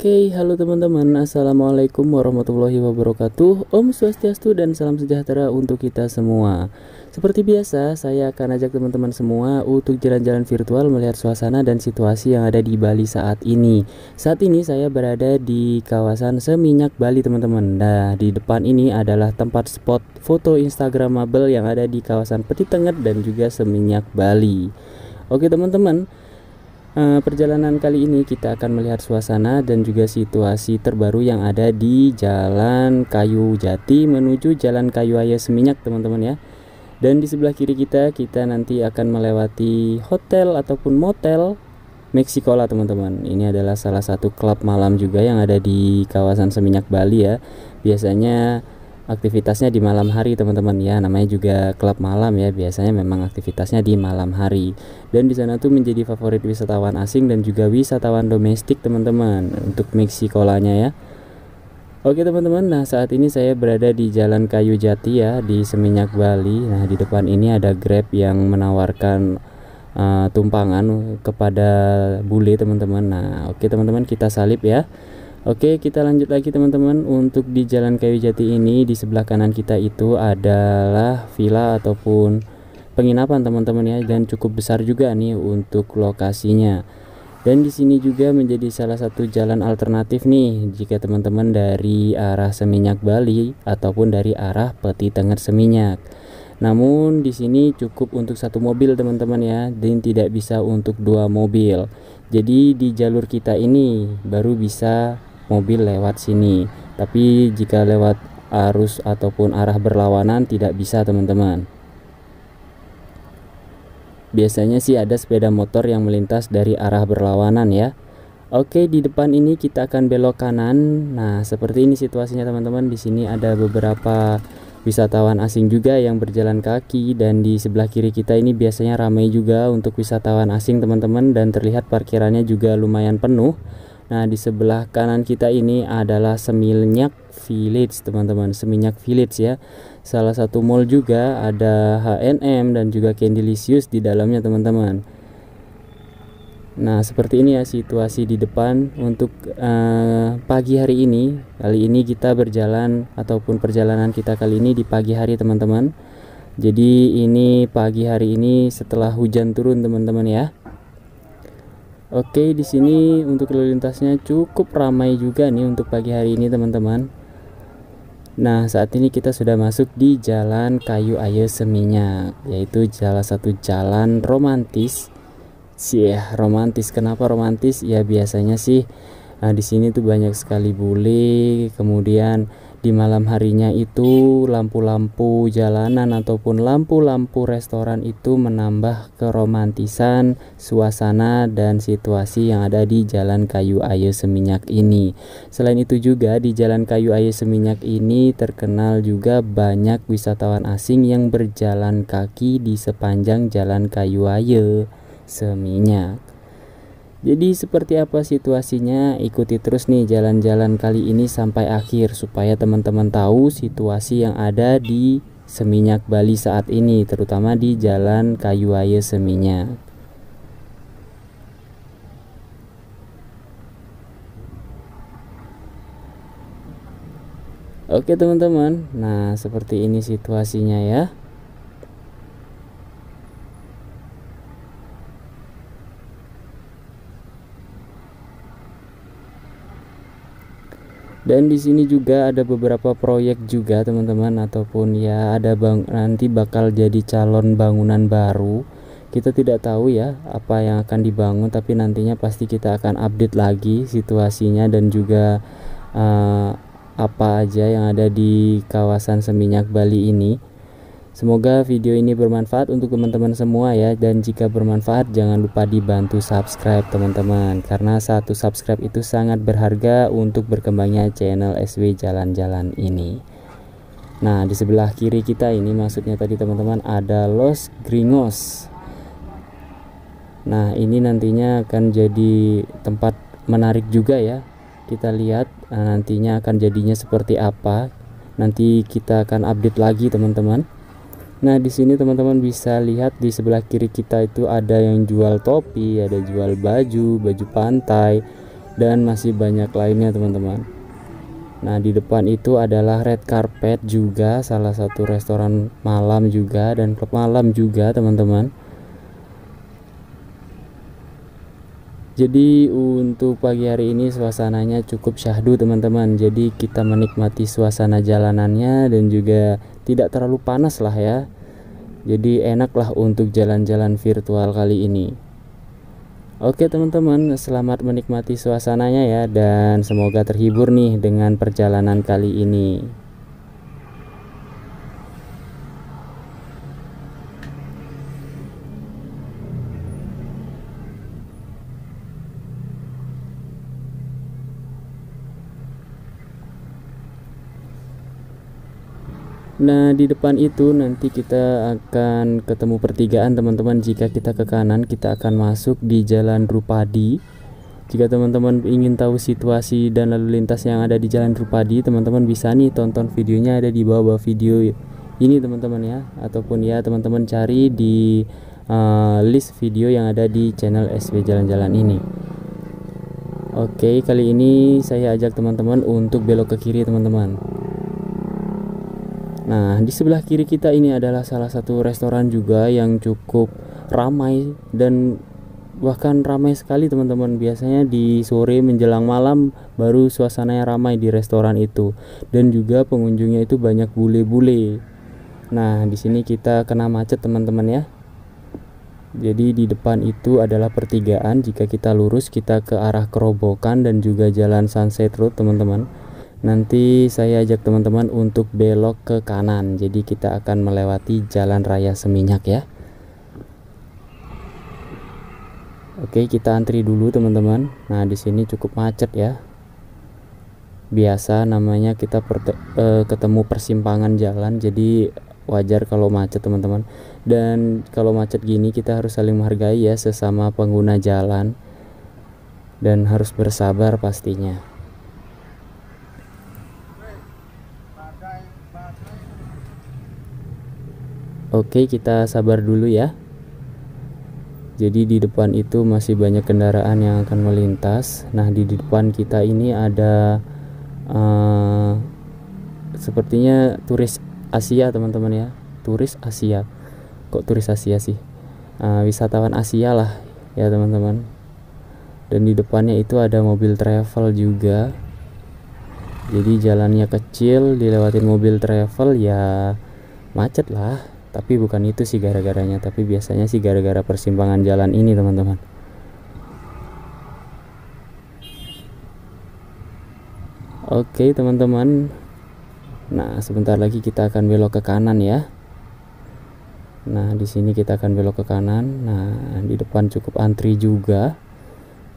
Oke, okay, halo teman-teman. Assalamualaikum warahmatullahi wabarakatuh. Om Swastiastu dan salam sejahtera untuk kita semua. Seperti biasa, saya akan ajak teman-teman semua untuk jalan-jalan virtual melihat suasana dan situasi yang ada di Bali saat ini. Saat ini saya berada di kawasan Seminyak Bali, teman-teman. Nah, di depan ini adalah tempat spot foto Instagramable yang ada di kawasan Peti Tengger dan juga Seminyak Bali. Oke, okay, teman-teman. Eh, perjalanan kali ini kita akan melihat suasana dan juga situasi terbaru yang ada di Jalan Kayu Jati menuju Jalan Kayu Seminyak teman-teman ya dan di sebelah kiri kita kita nanti akan melewati hotel ataupun motel lah teman-teman ini adalah salah satu klub malam juga yang ada di kawasan Seminyak Bali ya biasanya aktivitasnya di malam hari teman-teman ya namanya juga klub malam ya biasanya memang aktivitasnya di malam hari dan di sana tuh menjadi favorit wisatawan asing dan juga wisatawan domestik teman-teman untuk mixi kolanya ya Oke teman-teman, nah saat ini saya berada di Jalan Kayu Jati ya di Seminyak Bali. Nah di depan ini ada Grab yang menawarkan uh, tumpangan kepada bule teman-teman. Nah oke teman-teman kita salib ya. Oke, kita lanjut lagi teman-teman. Untuk di Jalan Kayu Jati ini di sebelah kanan kita itu adalah villa ataupun penginapan teman-teman ya dan cukup besar juga nih untuk lokasinya. Dan di sini juga menjadi salah satu jalan alternatif nih jika teman-teman dari arah Seminyak Bali ataupun dari arah Peti Tengger Seminyak. Namun di sini cukup untuk satu mobil teman-teman ya dan tidak bisa untuk dua mobil. Jadi di jalur kita ini baru bisa mobil lewat sini tapi jika lewat arus ataupun arah berlawanan tidak bisa teman-teman biasanya sih ada sepeda motor yang melintas dari arah berlawanan ya Oke di depan ini kita akan belok kanan nah seperti ini situasinya teman-teman di sini ada beberapa wisatawan asing juga yang berjalan kaki dan di sebelah kiri kita ini biasanya ramai juga untuk wisatawan asing teman-teman dan terlihat parkirannya juga lumayan penuh Nah, di sebelah kanan kita ini adalah Seminyak Village, teman-teman. Seminyak Village ya. Salah satu mall juga ada H&M dan juga Candelicious di dalamnya, teman-teman. Nah, seperti ini ya situasi di depan untuk eh, pagi hari ini. Kali ini kita berjalan ataupun perjalanan kita kali ini di pagi hari, teman-teman. Jadi, ini pagi hari ini setelah hujan turun, teman-teman ya. Oke, di sini untuk lalu lintasnya cukup ramai juga nih untuk pagi hari ini, teman-teman. Nah, saat ini kita sudah masuk di Jalan Kayu Ayu Seminyak, yaitu salah satu jalan romantis. Sih, eh, romantis. Kenapa romantis? Ya biasanya sih nah, di sini tuh banyak sekali bule, kemudian di malam harinya itu lampu-lampu jalanan ataupun lampu-lampu restoran itu menambah keromantisan suasana dan situasi yang ada di Jalan Kayu Ayu Seminyak ini. Selain itu juga di Jalan Kayu Ayu Seminyak ini terkenal juga banyak wisatawan asing yang berjalan kaki di sepanjang Jalan Kayu Ayu Seminyak. Jadi seperti apa situasinya ikuti terus nih jalan-jalan kali ini sampai akhir supaya teman-teman tahu situasi yang ada di Seminyak Bali saat ini terutama di Jalan Kayu Aye Seminyak. Oke teman-teman, nah seperti ini situasinya ya. dan di sini juga ada beberapa proyek juga teman-teman ataupun ya ada bang nanti bakal jadi calon bangunan baru kita tidak tahu ya apa yang akan dibangun tapi nantinya pasti kita akan update lagi situasinya dan juga uh, apa aja yang ada di kawasan Seminyak Bali ini Semoga video ini bermanfaat untuk teman-teman semua ya dan jika bermanfaat jangan lupa dibantu subscribe teman-teman karena satu subscribe itu sangat berharga untuk berkembangnya channel SW Jalan-Jalan ini. Nah, di sebelah kiri kita ini maksudnya tadi teman-teman ada Los Gringos. Nah, ini nantinya akan jadi tempat menarik juga ya. Kita lihat eh, nantinya akan jadinya seperti apa. Nanti kita akan update lagi teman-teman. Nah, di sini teman-teman bisa lihat di sebelah kiri kita itu ada yang jual topi, ada jual baju, baju pantai, dan masih banyak lainnya, teman-teman. Nah, di depan itu adalah red carpet juga, salah satu restoran malam juga dan klub malam juga, teman-teman. Jadi untuk pagi hari ini suasananya cukup syahdu teman-teman Jadi kita menikmati suasana jalanannya dan juga tidak terlalu panas lah ya jadi enaklah untuk jalan-jalan virtual kali ini Oke teman-teman selamat menikmati suasananya ya dan semoga terhibur nih dengan perjalanan kali ini Nah di depan itu nanti kita akan ketemu pertigaan teman-teman Jika kita ke kanan kita akan masuk di jalan Rupadi Jika teman-teman ingin tahu situasi dan lalu lintas yang ada di jalan Rupadi Teman-teman bisa nih tonton videonya ada di bawah, -bawah video ini teman-teman ya Ataupun ya teman-teman cari di uh, list video yang ada di channel SW Jalan-Jalan ini Oke kali ini saya ajak teman-teman untuk belok ke kiri teman-teman Nah, di sebelah kiri kita ini adalah salah satu restoran juga yang cukup ramai dan bahkan ramai sekali teman-teman. Biasanya di sore menjelang malam baru suasananya ramai di restoran itu dan juga pengunjungnya itu banyak bule-bule. Nah, di sini kita kena macet teman-teman ya. Jadi di depan itu adalah pertigaan jika kita lurus kita ke arah kerobokan dan juga jalan Sunset Road teman-teman nanti saya ajak teman-teman untuk belok ke kanan jadi kita akan melewati jalan raya seminyak ya Oke kita antri dulu teman-teman nah di sini cukup macet ya biasa namanya kita eh, ketemu persimpangan jalan jadi wajar kalau macet teman-teman dan kalau macet gini kita harus saling menghargai ya sesama pengguna jalan dan harus bersabar pastinya Oke, kita sabar dulu ya. Jadi di depan itu masih banyak kendaraan yang akan melintas. Nah, di depan kita ini ada uh, sepertinya turis Asia, teman-teman ya. Turis Asia. Kok turis Asia sih? Uh, wisatawan Asia lah ya, teman-teman. Dan di depannya itu ada mobil travel juga. Jadi jalannya kecil, dilewatin mobil travel ya macet lah tapi bukan itu sih gara-garanya tapi biasanya sih gara-gara persimpangan jalan ini teman-teman Oke teman-teman Nah sebentar lagi kita akan belok ke kanan ya Nah di sini kita akan belok ke kanan Nah di depan cukup antri juga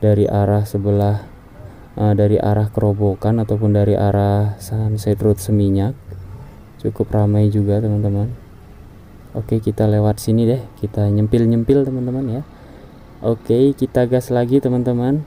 Dari arah sebelah uh, Dari arah kerobokan ataupun dari arah Sunset Road Seminyak Cukup ramai juga teman-teman Oke kita lewat sini deh kita nyempil-nyempil teman-teman ya Oke kita gas lagi teman-teman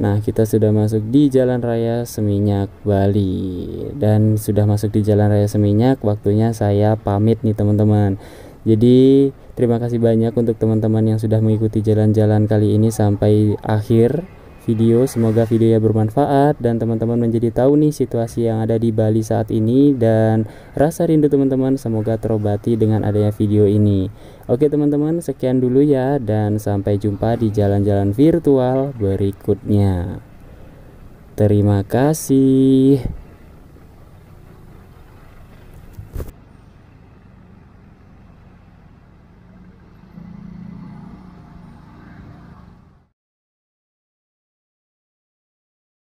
Nah kita sudah masuk di jalan raya Seminyak Bali Dan sudah masuk di jalan raya Seminyak waktunya saya pamit nih teman-teman Jadi terima kasih banyak untuk teman-teman yang sudah mengikuti jalan-jalan kali ini sampai akhir video. Semoga videonya bermanfaat dan teman-teman menjadi tahu nih situasi yang ada di Bali saat ini dan rasa rindu teman-teman semoga terobati dengan adanya video ini. Oke teman-teman, sekian dulu ya dan sampai jumpa di jalan-jalan virtual berikutnya. Terima kasih.